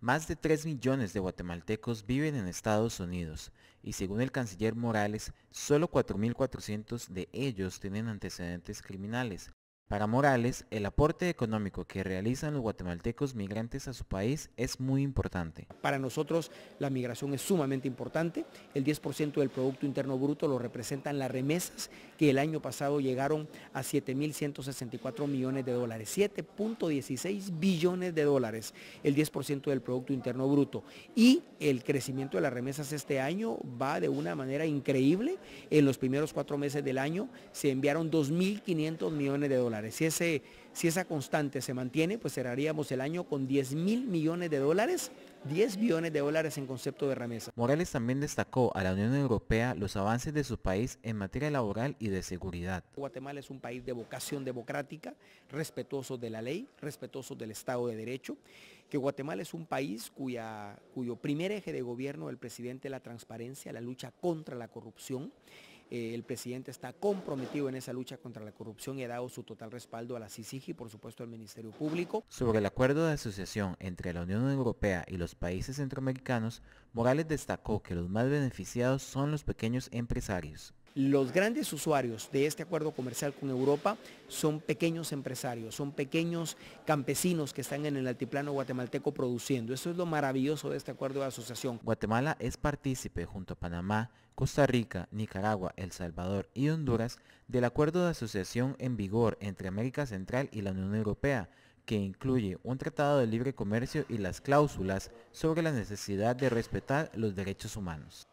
Más de 3 millones de guatemaltecos viven en Estados Unidos y según el canciller Morales, solo 4.400 de ellos tienen antecedentes criminales, para Morales, el aporte económico que realizan los guatemaltecos migrantes a su país es muy importante. Para nosotros la migración es sumamente importante. El 10% del Producto Interno Bruto lo representan las remesas que el año pasado llegaron a 7.164 millones de dólares, 7.16 billones de dólares, el 10% del Producto Interno Bruto. Y el crecimiento de las remesas este año va de una manera increíble. En los primeros cuatro meses del año se enviaron 2.500 millones de dólares. Si, ese, si esa constante se mantiene, pues cerraríamos el año con 10 mil millones de dólares 10 billones de dólares en concepto de remesa. Morales también destacó a la Unión Europea los avances de su país en materia laboral y de seguridad. Guatemala es un país de vocación democrática, respetuoso de la ley, respetuoso del Estado de Derecho, que Guatemala es un país cuya, cuyo primer eje de gobierno del presidente es la transparencia, la lucha contra la corrupción eh, el presidente está comprometido en esa lucha contra la corrupción y ha dado su total respaldo a la CICIG y por supuesto al Ministerio Público. Sobre el acuerdo de asociación entre la Unión Europea y los países centroamericanos, Morales destacó que los más beneficiados son los pequeños empresarios los grandes usuarios de este acuerdo comercial con Europa son pequeños empresarios, son pequeños campesinos que están en el altiplano guatemalteco produciendo. Eso es lo maravilloso de este acuerdo de asociación. Guatemala es partícipe junto a Panamá, Costa Rica, Nicaragua, El Salvador y Honduras del acuerdo de asociación en vigor entre América Central y la Unión Europea que incluye un tratado de libre comercio y las cláusulas sobre la necesidad de respetar los derechos humanos.